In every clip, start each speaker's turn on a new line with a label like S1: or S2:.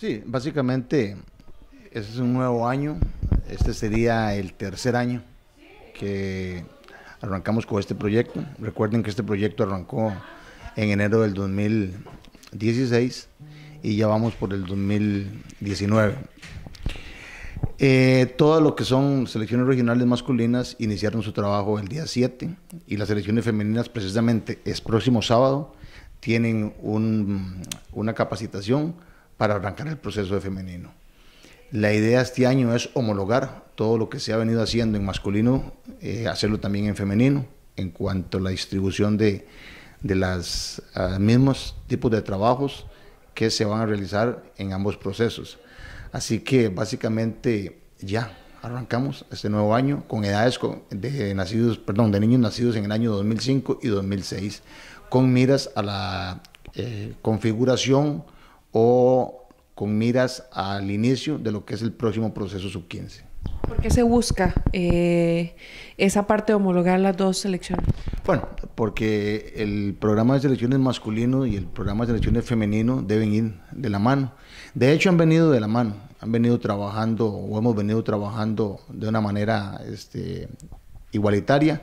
S1: Sí, básicamente ese es un nuevo año, este sería el tercer año que arrancamos con este proyecto. Recuerden que este proyecto arrancó en enero del 2016 y ya vamos por el 2019. Todas Todas lo que son selecciones regionales masculinas iniciaron su trabajo el día 7 y las selecciones femeninas precisamente es próximo sábado, tienen una capacitación para arrancar el proceso de femenino. La idea este año es homologar todo lo que se ha venido haciendo en masculino, eh, hacerlo también en femenino, en cuanto a la distribución de, de los ah, mismos tipos de trabajos que se van a realizar en ambos procesos. Así que básicamente ya arrancamos este nuevo año con edades de, nacidos, perdón, de niños nacidos en el año 2005 y 2006, con miras a la eh, configuración o con miras al inicio de lo que es el próximo proceso sub-15. ¿Por qué se busca eh, esa parte de homologar las dos selecciones? Bueno, porque el programa de selecciones masculino y el programa de selecciones femenino deben ir de la mano. De hecho, han venido de la mano, han venido trabajando o hemos venido trabajando de una manera este, igualitaria,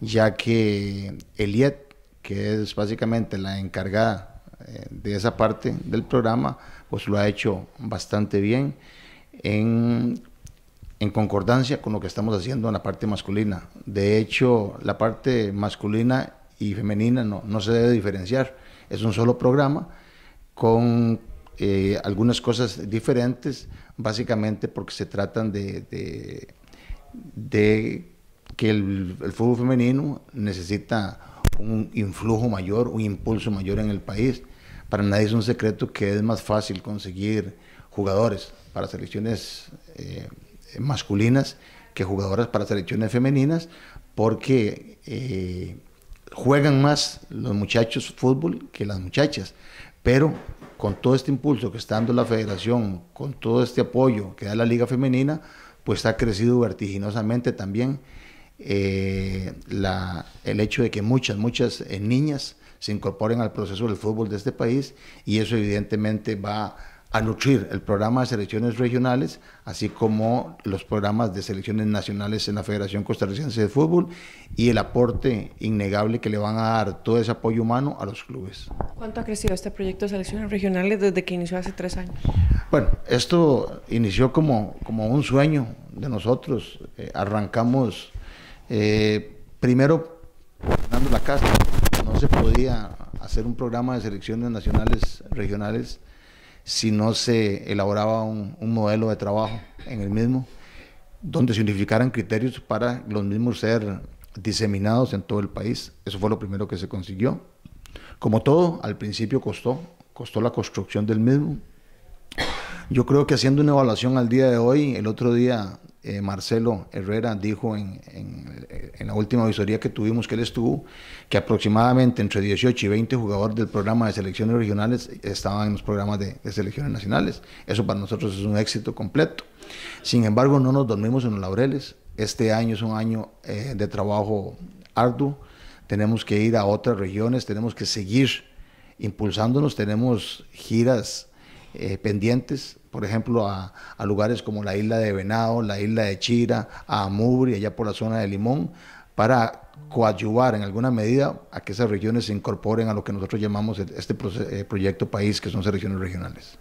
S1: ya que el que es básicamente la encargada eh, de esa parte del programa, pues lo ha hecho bastante bien en, concordancia con lo que estamos haciendo en la parte masculina. De hecho, la parte masculina y femenina no, se debe diferenciar. Es un solo programa con eh, algunas cosas diferentes, básicamente porque se tratan de, de, que el, el fútbol femenino necesita un influjo mayor, un impulso mayor en el país para nadie es un secreto que es más fácil conseguir jugadores para selecciones eh, masculinas que jugadoras para selecciones femeninas, porque eh, juegan más los muchachos fútbol que las muchachas. Pero con todo este impulso que está dando la federación, con todo este apoyo que da la liga femenina, pues ha crecido vertiginosamente también eh, el hecho de que muchas, muchas niñas se incorporen al proceso del fútbol de este país y eso evidentemente va a nutrir el programa de selecciones regionales, así como los programas de selecciones nacionales en la Federación Costarricense de Fútbol y el aporte innegable que le van a dar todo ese apoyo humano a los clubes. ¿Cuánto ha crecido este proyecto de selecciones regionales desde que inició hace tres años? Bueno, esto inició como, como un sueño de nosotros. Eh, arrancamos eh, primero dando la casa se podía hacer un programa de selecciones nacionales, regionales, si no se elaboraba un, modelo de trabajo en el mismo, donde se unificaran criterios para los mismos ser diseminados en todo el país. Eso fue lo primero que se consiguió. Como todo, al principio costó, costó la construcción del mismo. Yo creo que haciendo una evaluación al día de hoy, el otro día eh, Marcelo Herrera dijo en, en, en la última visoría que tuvimos que él estuvo, que aproximadamente entre 18 y 20 jugadores del programa de selecciones regionales estaban en los programas de, selecciones nacionales. Eso para nosotros es un éxito completo. Sin embargo, no nos dormimos en los laureles. Este año es un año eh, de trabajo arduo. Tenemos que ir a otras regiones, tenemos que seguir impulsándonos, tenemos giras eh, pendientes, por ejemplo, a, lugares como la isla de Venado, la isla de Chira, a Amur y allá por la zona de Limón, para coadyuvar en alguna medida a que esas regiones se incorporen a lo que nosotros llamamos este eh, proyecto país, que son regiones regionales.